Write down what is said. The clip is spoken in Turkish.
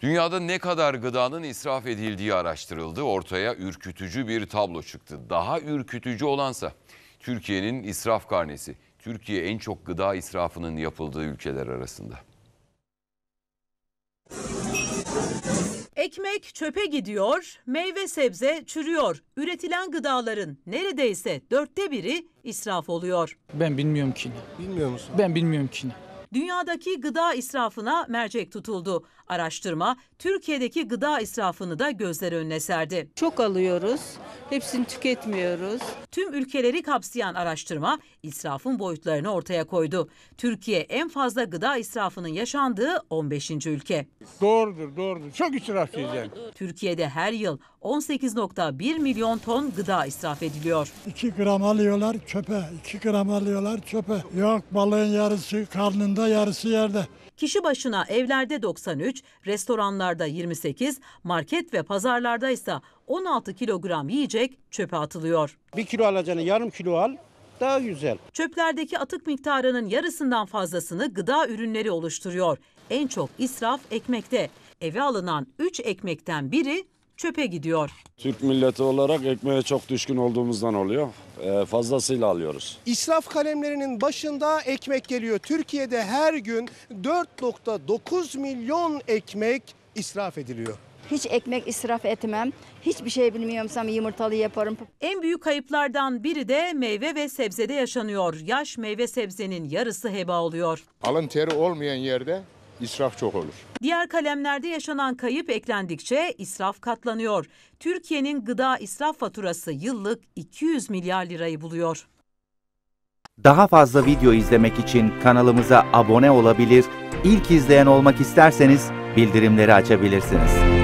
Dünyada ne kadar gıdanın israf edildiği araştırıldı. Ortaya ürkütücü bir tablo çıktı. Daha ürkütücü olansa Türkiye'nin israf karnesi. Türkiye en çok gıda israfının yapıldığı ülkeler arasında. Ekmek çöpe gidiyor, meyve sebze çürüyor. Üretilen gıdaların neredeyse dörtte biri israf oluyor. Ben bilmiyorum ki. Bilmiyor musun? Ben bilmiyorum ki dünyadaki gıda israfına mercek tutuldu. Araştırma Türkiye'deki gıda israfını da gözler önüne serdi. Çok alıyoruz, hepsini tüketmiyoruz. Tüm ülkeleri kapsayan araştırma israfın boyutlarını ortaya koydu. Türkiye en fazla gıda israfının yaşandığı 15. ülke. Doğrudur, doğrudur. Çok israf yani. Türkiye'de her yıl 18.1 milyon ton gıda israf ediliyor. 2 gram alıyorlar çöpe, 2 gram alıyorlar çöpe. Yok balığın yarısı karnında yarısı yerde. Kişi başına evlerde 93, restoranlarda 28, market ve pazarlarda ise 16 kilogram yiyecek çöpe atılıyor. Bir kilo alacağını yarım kilo al, daha güzel. Çöplerdeki atık miktarının yarısından fazlasını gıda ürünleri oluşturuyor. En çok israf ekmekte. Eve alınan 3 ekmekten biri çöpe gidiyor. Türk milleti olarak ekmeğe çok düşkün olduğumuzdan oluyor. Ee, fazlasıyla alıyoruz. İsraf kalemlerinin başında ekmek geliyor. Türkiye'de her gün 4.9 milyon ekmek israf ediliyor. Hiç ekmek israf etmem. Hiçbir şey bilmiyorsam yumurtalı yaparım. En büyük kayıplardan biri de meyve ve sebzede yaşanıyor. Yaş meyve sebzenin yarısı heba oluyor. Alın teri olmayan yerde israf çok olur. Diğer kalemlerde yaşanan kayıp eklendikçe israf katlanıyor. Türkiye'nin gıda israf faturası yıllık 200 milyar lirayı buluyor. Daha fazla video izlemek için kanalımıza abone olabilir, ilk izleyen olmak isterseniz bildirimleri açabilirsiniz.